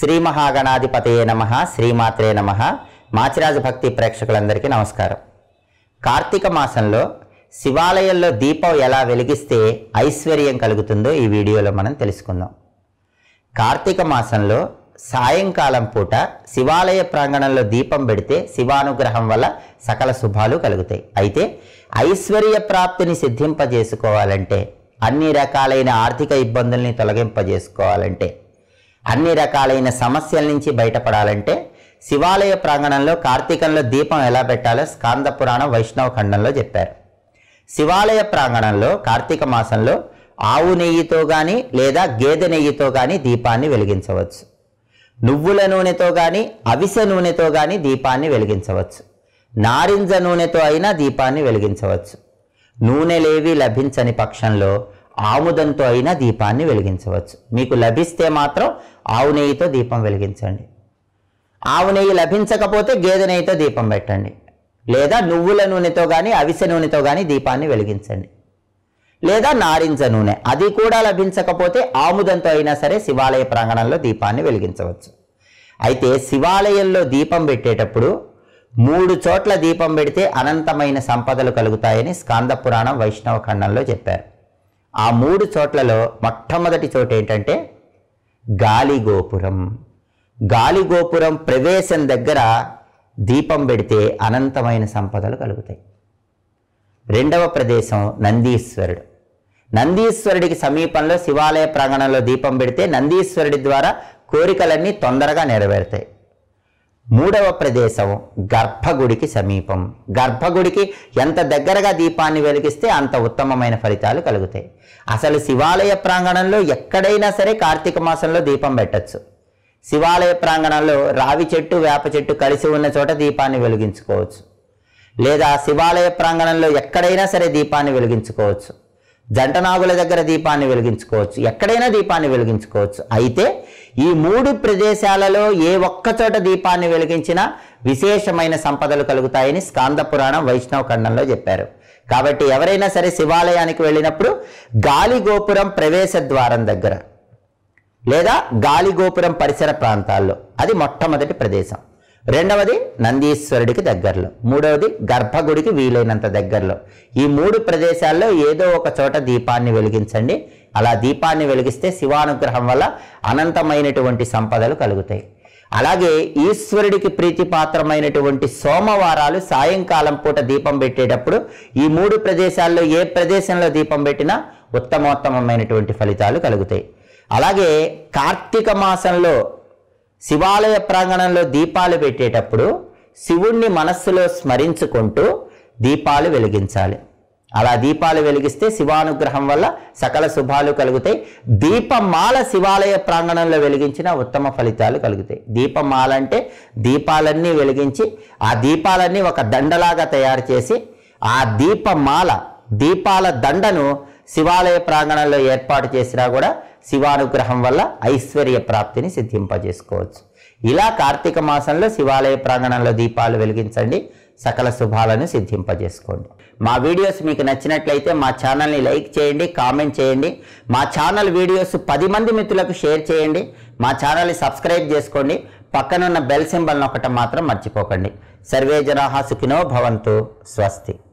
శ్రీ మహాగణాధిపతయే నమ శ్రీమాత్రే నమ మాచిరాజ భక్తి ప్రేక్షకులందరికీ నమస్కారం కార్తీక మాసంలో శివాలయంలో దీపం ఎలా వెలిగిస్తే ఐశ్వర్యం కలుగుతుందో ఈ వీడియోలో మనం తెలుసుకుందాం కార్తీక మాసంలో సాయంకాలం పూట శివాలయ ప్రాంగణంలో దీపం పెడితే శివానుగ్రహం వల్ల సకల శుభాలు కలుగుతాయి అయితే ఐశ్వర్య ప్రాప్తిని సిద్ధింపజేసుకోవాలంటే అన్ని రకాలైన ఆర్థిక ఇబ్బందుల్ని తొలగింపజేసుకోవాలంటే అన్ని రకాలైన సమస్యల నుంచి బయటపడాలంటే శివాలయ ప్రాంగణంలో కార్తీకంలో దీపం ఎలా పెట్టాలో స్కాంద పురాణం వైష్ణవ ఖండంలో చెప్పారు శివాలయ ప్రాంగణంలో కార్తీక మాసంలో ఆవు నెయ్యితో కానీ లేదా గేదె నెయ్యితో కానీ దీపాన్ని వెలిగించవచ్చు నువ్వుల నూనెతో కానీ అవిసె నూనెతో కానీ దీపాన్ని వెలిగించవచ్చు నారింజ నూనెతో అయినా దీపాన్ని వెలిగించవచ్చు నూనెలేవి లభించని పక్షంలో ఆముదంతో అయినా దీపాన్ని వెలిగించవచ్చు మీకు లభిస్తే మాత్రం ఆవు నెయ్యితో దీపం వెలిగించండి ఆవు నెయ్యి లభించకపోతే గేదె నెయ్యితో దీపం పెట్టండి లేదా నువ్వుల నూనెతో కానీ అవిసె నూనెతో కానీ దీపాన్ని వెలిగించండి లేదా నారింజ నూనె అది కూడా లభించకపోతే ఆముదంతో అయినా సరే శివాలయ ప్రాంగణంలో దీపాన్ని వెలిగించవచ్చు అయితే శివాలయంలో దీపం పెట్టేటప్పుడు మూడు చోట్ల దీపం పెడితే అనంతమైన సంపదలు కలుగుతాయని స్కాంద పురాణం వైష్ణవ ఖండంలో చెప్పారు ఆ మూడు చోట్లలో మొట్టమొదటి చోటు ఏంటంటే గాలిగోపురం గాలిగోపురం ప్రవేశం దగ్గర దీపం పెడితే అనంతమైన సంపదలు కలుగుతాయి రెండవ ప్రదేశం నందీశ్వరుడు నందీశ్వరుడికి సమీపంలో శివాలయ ప్రాంగణంలో దీపం పెడితే నందీశ్వరుడి ద్వారా కోరికలన్నీ తొందరగా నెరవేరుతాయి మూడవ ప్రదేశం గర్భగుడికి సమీపం గర్భగుడికి ఎంత దగ్గరగా దీపాన్ని వెలిగిస్తే అంత ఉత్తమమైన ఫలితాలు కలుగుతాయి అసలు శివాలయ ప్రాంగణంలో ఎక్కడైనా సరే కార్తీక మాసంలో దీపం పెట్టచ్చు శివాలయ ప్రాంగణంలో రావి చెట్టు వేప చెట్టు కలిసి ఉన్న చోట దీపాన్ని వెలిగించుకోవచ్చు లేదా శివాలయ ప్రాంగణంలో ఎక్కడైనా సరే దీపాన్ని వెలిగించుకోవచ్చు జంట నాగుల దగ్గర దీపాన్ని వెలిగించుకోవచ్చు ఎక్కడైనా దీపాన్ని వెలిగించుకోవచ్చు అయితే ఈ మూడు ప్రదేశాలలో ఏ ఒక్కచోట దీపాన్ని వెలిగించినా విశేషమైన సంపదలు కలుగుతాయని స్కాంద పురాణం వైష్ణవ ఖండంలో చెప్పారు కాబట్టి ఎవరైనా సరే శివాలయానికి వెళ్ళినప్పుడు గాలి గోపురం ప్రవేశ ద్వారం దగ్గర లేదా గాలి గోపురం పరిసర ప్రాంతాల్లో అది మొట్టమొదటి ప్రదేశం రెండవది నందీశ్వరుడికి దగ్గరలో మూడవది గర్భగుడికి వీలైనంత దగ్గరలో ఈ మూడు ప్రదేశాల్లో ఏదో ఒక చోట దీపాన్ని వెలిగించండి అలా దీపాన్ని వెలిగిస్తే శివానుగ్రహం వల్ల అనంతమైనటువంటి సంపదలు కలుగుతాయి అలాగే ఈశ్వరుడికి ప్రీతిపాత్రమైనటువంటి సోమవారాలు సాయంకాలం పూట దీపం పెట్టేటప్పుడు ఈ మూడు ప్రదేశాల్లో ఏ ప్రదేశంలో దీపం పెట్టినా ఉత్తమోత్తమమైనటువంటి ఫలితాలు కలుగుతాయి అలాగే కార్తీక మాసంలో శివాలయ ప్రాంగణంలో దీపాలు పెట్టేటప్పుడు శివుణ్ణి మనస్సులో స్మరించుకుంటూ దీపాలు వెలిగించాలి అలా దీపాలు వెలిగిస్తే శివానుగ్రహం వల్ల సకల శుభాలు కలుగుతాయి దీపమాల శివాలయ ప్రాంగణంలో వెలిగించిన ఉత్తమ ఫలితాలు కలుగుతాయి దీపమాల అంటే దీపాలన్నీ వెలిగించి ఆ దీపాలన్నీ ఒక దండలాగా తయారు చేసి ఆ దీపమాల దీపాల దండను శివాలయ ప్రాంగణంలో ఏర్పాటు చేసినా కూడా శివానుగ్రహం వల్ల ఐశ్వర్య ప్రాప్తిని సిద్ధింపజేసుకోవచ్చు ఇలా కార్తీక మాసంలో శివాలయ ప్రాంగణంలో దీపాలు వెలిగించండి సకల శుభాలను సిద్ధింపజేసుకోండి మా వీడియోస్ మీకు నచ్చినట్లయితే మా ఛానల్ని లైక్ చేయండి కామెంట్ చేయండి మా ఛానల్ వీడియోస్ పది మంది మిత్రులకు షేర్ చేయండి మా ఛానల్ని సబ్స్క్రైబ్ చేసుకోండి పక్కనున్న బెల్ సింబల్ని ఒకటం మాత్రం మర్చిపోకండి సర్వే జనాహా సుఖినో భవంతు స్వస్తి